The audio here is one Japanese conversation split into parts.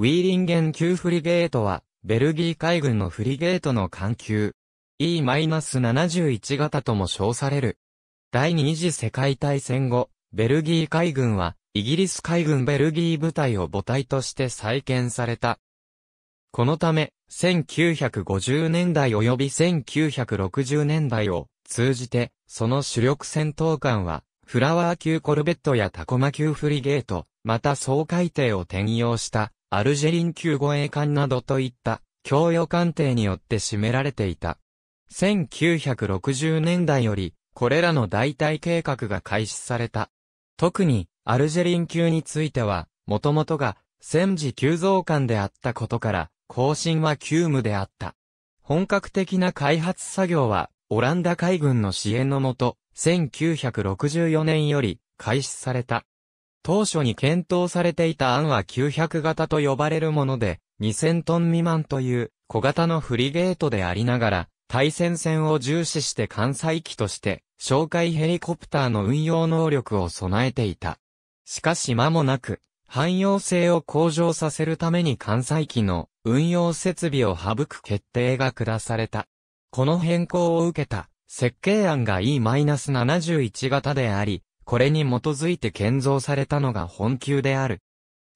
ウィーリンゲン級フリゲートは、ベルギー海軍のフリゲートの艦級。E-71 型とも称される。第二次世界大戦後、ベルギー海軍は、イギリス海軍ベルギー部隊を母体として再建された。このため、1950年代及び1960年代を通じて、その主力戦闘艦は、フラワー級コルベットやタコマ級フリゲート、また総海艇を転用したアルジェリン級護衛艦などといった供与艦艇によって占められていた。1960年代より、これらの代替計画が開始された。特に、アルジェリン級については、もともとが戦時急増艦であったことから、更新は急務であった。本格的な開発作業は、オランダ海軍の支援のもと、1964年より開始された。当初に検討されていた案は900型と呼ばれるもので、2000トン未満という小型のフリゲートでありながら、対戦線を重視して艦載機として、哨戒ヘリコプターの運用能力を備えていた。しかし間もなく、汎用性を向上させるために艦載機の運用設備を省く決定が下された。この変更を受けた設計案が E-71 型であり、これに基づいて建造されたのが本宮である。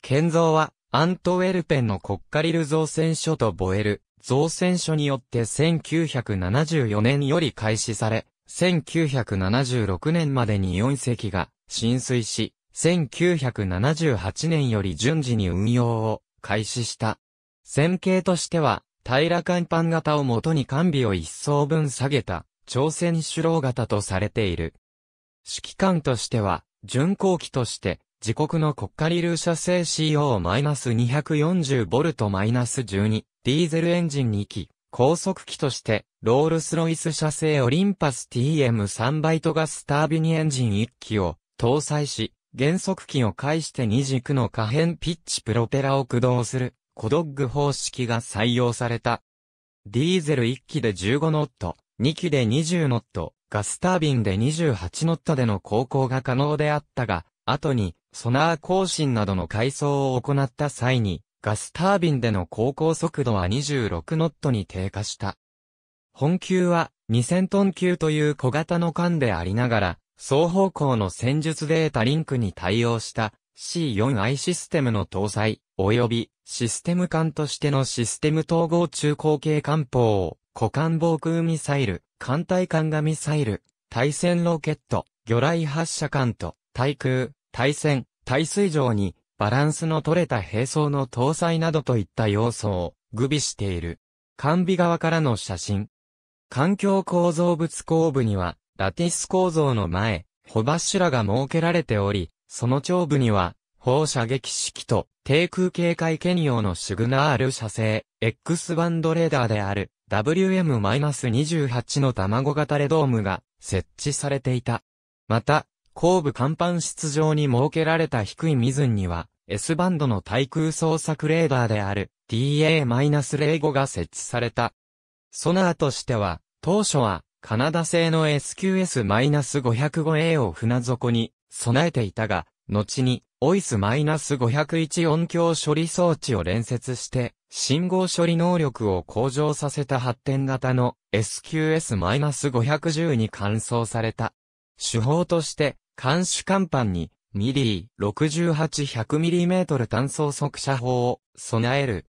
建造は、アントウェルペンのコッカリル造船所とボエル造船所によって1974年より開始され、1976年までに4隻が浸水し、1978年より順次に運用を開始した。線形としては、平ら甲板型をもとに完備を一層分下げた、朝鮮首脳型とされている。指揮官としては、巡航機として、自国の国家リルー社製 CO-240V-12、ディーゼルエンジン2機、高速機として、ロールスロイス社製オリンパス TM3 バイトガスタービニエンジン1機を搭載し、減速機を介して2軸の可変ピッチプロペラを駆動する、コドッグ方式が採用された。ディーゼル1機で15ノット、2機で20ノット、ガスタービンで28ノットでの航行が可能であったが、後に、ソナー更新などの改装を行った際に、ガスタービンでの航行速度は26ノットに低下した。本級は2000トン級という小型の艦でありながら、双方向の戦術データリンクに対応した C4i システムの搭載、及びシステム艦としてのシステム統合中高継艦砲、股間防空ミサイル、艦隊艦がミサイル、対戦ロケット、魚雷発射艦と、対空、対戦、対水上に、バランスの取れた兵装の搭載などといった要素を、具備している。艦尾側からの写真。環境構造物後部には、ラティス構造の前、ホバッシュラが設けられており、その長部には、放射撃式と低空警戒兼用のシグナール射精、X バンドレーダーである WM-28 の卵型レドームが設置されていた。また、後部甲板室上に設けられた低い水には、S バンドの対空捜索レーダーである d a 0 5が設置された。ソナーとしては、当初はカナダ製の SQS-505A を船底に備えていたが、後にオイス5 0 1音響処理装置を連接して信号処理能力を向上させた発展型の SQS-510 に換装された。手法として、監視甲板にミリー 68-100mm 単装速射砲を備える。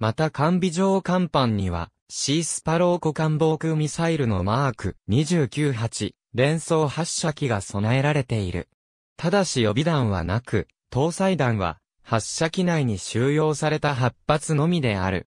また完備上甲板には、シースパロー湖間防空ミサイルのマーク298連装発射機が備えられている。ただし予備弾はなく、搭載弾は発射機内に収容された8発のみである。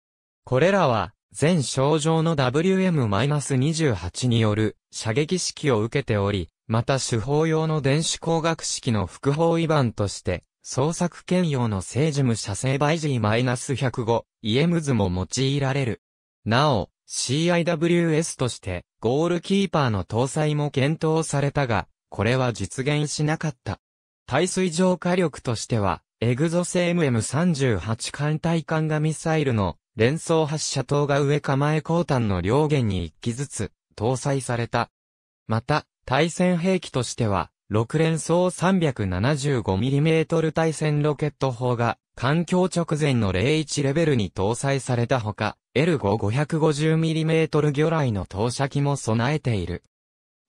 これらは、全症状の WM-28 による射撃式を受けており、また手法用の電子工学式の副法違反として、捜索兼用の政治無射精ジー1 0 5イエムズも用いられる。なお、CIWS として、ゴールキーパーの搭載も検討されたが、これは実現しなかった。耐水上火力としては、エグゾス MM38 艦隊艦がミサイルの連装発射塔が上構え高端の両舷に1機ずつ搭載された。また、対戦兵器としては、6連装 375mm 対戦ロケット砲が、環境直前の01レベルに搭載されたほか、L5550mm 魚雷の投射機も備えている。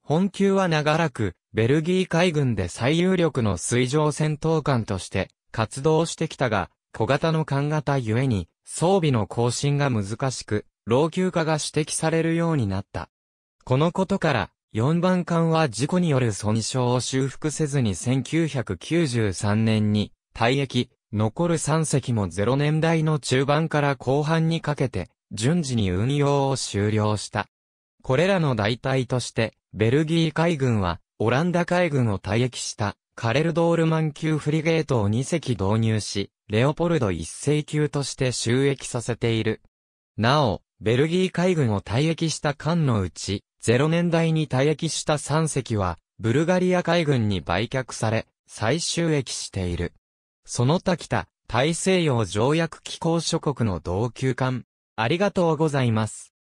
本級は長らく、ベルギー海軍で最有力の水上戦闘艦として、活動してきたが、小型の艦型ゆえに、装備の更新が難しく、老朽化が指摘されるようになった。このことから、4番艦は事故による損傷を修復せずに1993年に退役、残る3隻も0年代の中盤から後半にかけて、順次に運用を終了した。これらの代替として、ベルギー海軍は、オランダ海軍を退役したカレルドールマン級フリゲートを2隻導入し、レオポルド1世級として収益させている。なお、ベルギー海軍を退役した艦のうち、0年代に退役した3隻は、ブルガリア海軍に売却され、再収益している。その他北、大西洋条約機構諸国の同級艦。ありがとうございます。